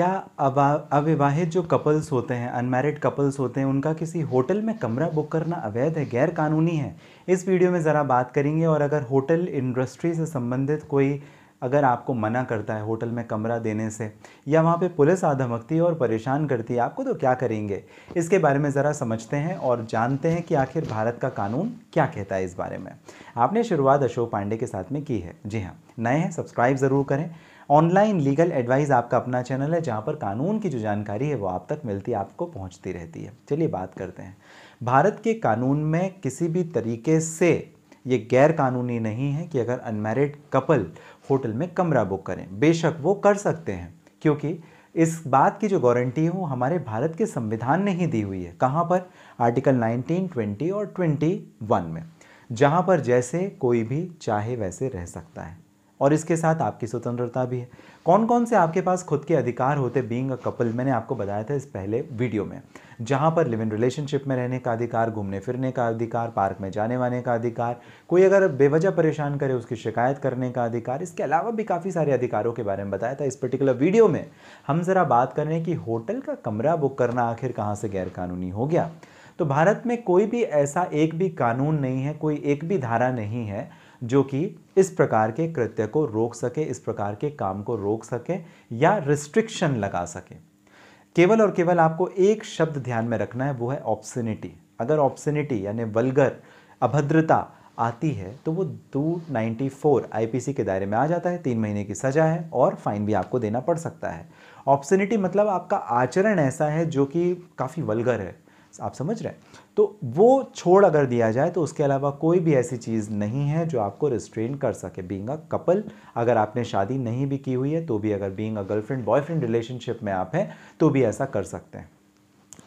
क्या अविवाहित जो कपल्स होते हैं अनमैरिड कपल्स होते हैं उनका किसी होटल में कमरा बुक करना अवैध है गैर कानूनी है इस वीडियो में ज़रा बात करेंगे और अगर होटल इंडस्ट्री से संबंधित कोई अगर आपको मना करता है होटल में कमरा देने से या वहाँ पे पुलिस आधमकती है और परेशान करती है आपको तो क्या करेंगे इसके बारे में ज़रा समझते हैं और जानते हैं कि आखिर भारत का कानून क्या कहता है इस बारे में आपने शुरुआत अशोक पांडे के साथ में की है जी हाँ नए हैं सब्सक्राइब ज़रूर करें ऑनलाइन लीगल एडवाइस आपका अपना चैनल है जहाँ पर कानून की जो जानकारी है वो आप तक मिलती आपको पहुँचती रहती है चलिए बात करते हैं भारत के कानून में किसी भी तरीके से ये गैर कानूनी नहीं है कि अगर अनमेरिड कपल होटल में कमरा बुक करें बेशक वो कर सकते हैं क्योंकि इस बात की जो गारंटी है वो हमारे भारत के संविधान ने ही दी हुई है कहाँ पर आर्टिकल 19, 20 और 21 में जहाँ पर जैसे कोई भी चाहे वैसे रह सकता है और इसके साथ आपकी स्वतंत्रता भी है कौन कौन से आपके पास खुद के अधिकार होते बींग अ कपल मैंने आपको बताया था इस पहले वीडियो में जहाँ पर लिव इन रिलेशनशिप में रहने का अधिकार घूमने फिरने का अधिकार पार्क में जाने वाने का अधिकार कोई अगर बेवजह परेशान करे उसकी शिकायत करने का अधिकार इसके अलावा भी काफ़ी सारे अधिकारों के बारे में बताया था इस पर्टिकुलर वीडियो में हम ज़रा बात कर रहे हैं कि होटल का कमरा बुक करना आखिर कहाँ से गैरकानूनी हो गया तो भारत में कोई भी ऐसा एक भी कानून नहीं है कोई एक भी धारा नहीं है जो कि इस प्रकार के कृत्य को रोक सके इस प्रकार के काम को रोक सके या रिस्ट्रिक्शन लगा सके केवल और केवल आपको एक शब्द ध्यान में रखना है वो है ऑप्शनिटी अगर ऑप्शनिटी यानी वलगर अभद्रता आती है तो वो 294 आईपीसी के दायरे में आ जाता है तीन महीने की सज़ा है और फाइन भी आपको देना पड़ सकता है ऑप्शनिटी मतलब आपका आचरण ऐसा है जो कि काफ़ी वलगर है आप समझ रहे हैं तो वो छोड़ अगर दिया जाए तो उसके अलावा कोई भी ऐसी चीज़ नहीं है जो आपको रिस्ट्रेन कर सके बींग अ कपल अगर आपने शादी नहीं भी की हुई है तो भी अगर being a girlfriend boyfriend relationship में आप हैं तो भी ऐसा कर सकते हैं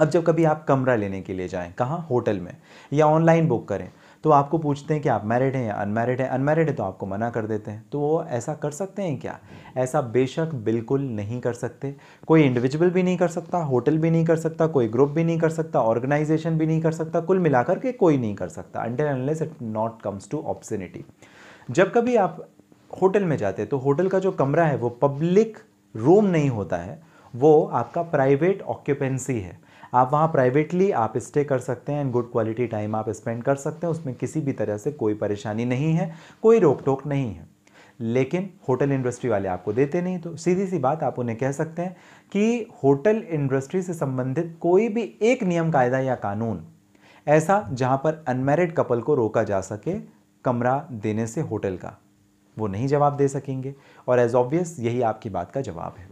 अब जब कभी आप कमरा लेने के लिए जाएं कहाँ होटल में या ऑनलाइन बुक करें तो आपको पूछते हैं कि आप मैरिड हैं या अनमैरिड हैं अनमैरिड है तो आपको मना कर देते हैं तो वो ऐसा कर सकते हैं क्या ऐसा बेशक बिल्कुल नहीं कर सकते कोई इंडिविजुअल भी नहीं कर सकता होटल भी नहीं कर सकता कोई ग्रुप भी नहीं कर सकता ऑर्गेनाइजेशन भी नहीं कर सकता कुल मिलाकर के कोई नहीं कर सकता until unless it not comes to opportunity जब कभी आप होटल में जाते तो होटल का जो कमरा है वो पब्लिक रूम नहीं होता है वो आपका प्राइवेट ऑक्यूपेंसी है आप वहाँ प्राइवेटली आप स्टे कर सकते हैं एंड गुड क्वालिटी टाइम आप स्पेंड कर सकते हैं उसमें किसी भी तरह से कोई परेशानी नहीं है कोई रोक टोक नहीं है लेकिन होटल इंडस्ट्री वाले आपको देते नहीं तो सीधी सी बात आप उन्हें कह सकते हैं कि होटल इंडस्ट्री से संबंधित कोई भी एक नियम कायदा या कानून ऐसा जहाँ पर अनमेरिड कपल को रोका जा सके कमरा देने से होटल का वो नहीं जवाब दे सकेंगे और एज ऑब्वियस यही आपकी बात का जवाब है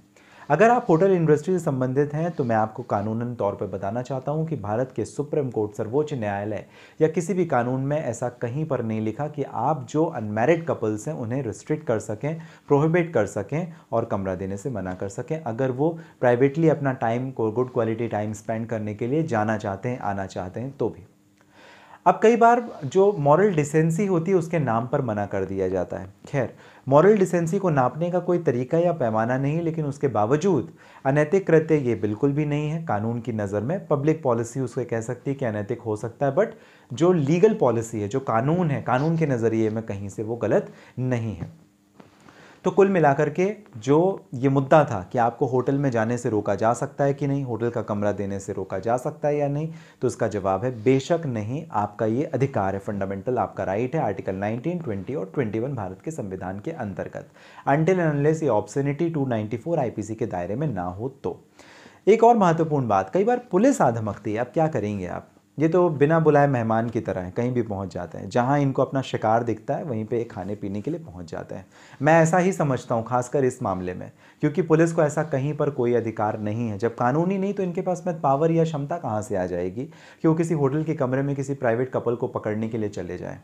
अगर आप होटल इंडस्ट्री से संबंधित हैं तो मैं आपको कानूनन तौर पर बताना चाहता हूं कि भारत के सुप्रीम कोर्ट सर्वोच्च न्यायालय या किसी भी कानून में ऐसा कहीं पर नहीं लिखा कि आप जो अनमेरिड कपल्स हैं उन्हें रिस्ट्रिक्ट कर सकें प्रोहिबिट कर सकें और कमरा देने से मना कर सकें अगर वो प्राइवेटली अपना टाइम को गुड क्वालिटी टाइम स्पेंड करने के लिए जाना चाहते हैं आना चाहते हैं तो भी अब कई बार जो मॉरल डिसेंसी होती है उसके नाम पर मना कर दिया जाता है खैर मॉरल डिसेंसी को नापने का कोई तरीका या पैमाना नहीं लेकिन उसके बावजूद अनैतिक कृत्य ये बिल्कुल भी नहीं है कानून की नज़र में पब्लिक पॉलिसी उसको कह सकती है कि अनैतिक हो सकता है बट जो लीगल पॉलिसी है जो कानून है कानून के नज़रिए में कहीं से वो गलत नहीं है तो कुल मिलाकर के जो ये मुद्दा था कि आपको होटल में जाने से रोका जा सकता है कि नहीं होटल का कमरा देने से रोका जा सकता है या नहीं तो इसका जवाब है बेशक नहीं आपका ये अधिकार है फंडामेंटल आपका राइट है आर्टिकल 19, 20 और 21 भारत के संविधान के अंतर्गत अंटिल एनलेस ये ऑप्शनिटी टू नाइन्टी के दायरे में ना हो तो एक और महत्वपूर्ण बात कई बार पुलिस आधमकती है अब क्या करेंगे आप ये तो बिना बुलाए मेहमान की तरह हैं कहीं भी पहुंच जाते हैं जहां इनको अपना शिकार दिखता है वहीं पे खाने पीने के लिए पहुंच जाते हैं मैं ऐसा ही समझता हूं खासकर इस मामले में क्योंकि पुलिस को ऐसा कहीं पर कोई अधिकार नहीं है जब कानूनी नहीं तो इनके पास में पावर या क्षमता कहाँ से आ जाएगी कि वो किसी होटल के कमरे में किसी प्राइवेट कपल को पकड़ने के लिए चले जाएँ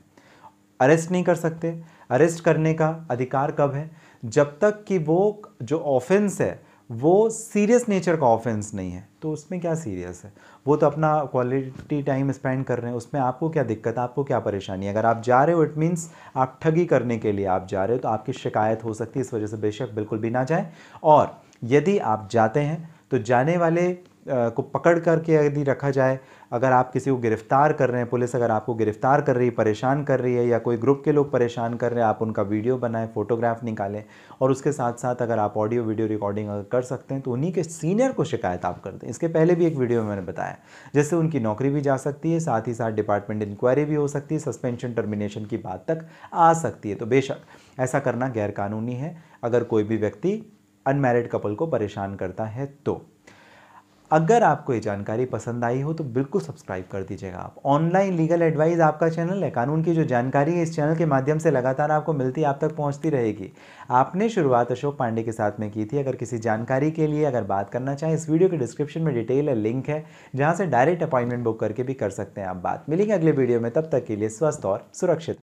अरेस्ट नहीं कर सकते अरेस्ट करने का अधिकार कब है जब तक कि वो जो ऑफेंस है वो सीरियस नेचर का ऑफेंस नहीं है तो उसमें क्या सीरियस है वो तो अपना क्वालिटी टाइम स्पेंड कर रहे हैं उसमें आपको क्या दिक्कत है आपको क्या परेशानी है अगर आप जा रहे हो इट मीन्स आप ठगी करने के लिए आप जा रहे हो तो आपकी शिकायत हो सकती है इस वजह से बेशक बिल्कुल भी ना जाए और यदि आप जाते हैं तो जाने वाले को पकड़ करके यदि रखा जाए अगर आप किसी को गिरफ्तार कर रहे हैं पुलिस अगर आपको गिरफ्तार कर रही है परेशान कर रही है या कोई ग्रुप के लोग परेशान कर रहे हैं आप उनका वीडियो बनाएं फोटोग्राफ निकालें और उसके साथ साथ अगर आप ऑडियो वीडियो रिकॉर्डिंग अगर कर सकते हैं तो उन्हीं के सीनियर को शिकायत आप कर दें इसके पहले भी एक वीडियो में मैंने बताया जैसे उनकी नौकरी भी जा सकती है साथ ही साथ डिपार्टमेंट इंक्वायरी भी हो सकती है सस्पेंशन टर्मिनेशन की बात तक आ सकती है तो बेशक ऐसा करना गैरकानूनी है अगर कोई भी व्यक्ति अनमेरिड कपल को परेशान करता है तो अगर आपको ये जानकारी पसंद आई हो तो बिल्कुल सब्सक्राइब कर दीजिएगा आप ऑनलाइन लीगल एडवाइस आपका चैनल है कानून की जो जानकारी है इस चैनल के माध्यम से लगातार आपको मिलती आप तक पहुंचती रहेगी आपने शुरुआत अशोक पांडे के साथ में की थी अगर किसी जानकारी के लिए अगर बात करना चाहें इस वीडियो के डिस्क्रिप्शन में डिटेल है लिंक है जहाँ से डायरेक्ट अपॉइंटमेंट बुक करके भी कर सकते हैं आप बात मिलेंगे अगले वीडियो में तब तक के लिए स्वस्थ और सुरक्षित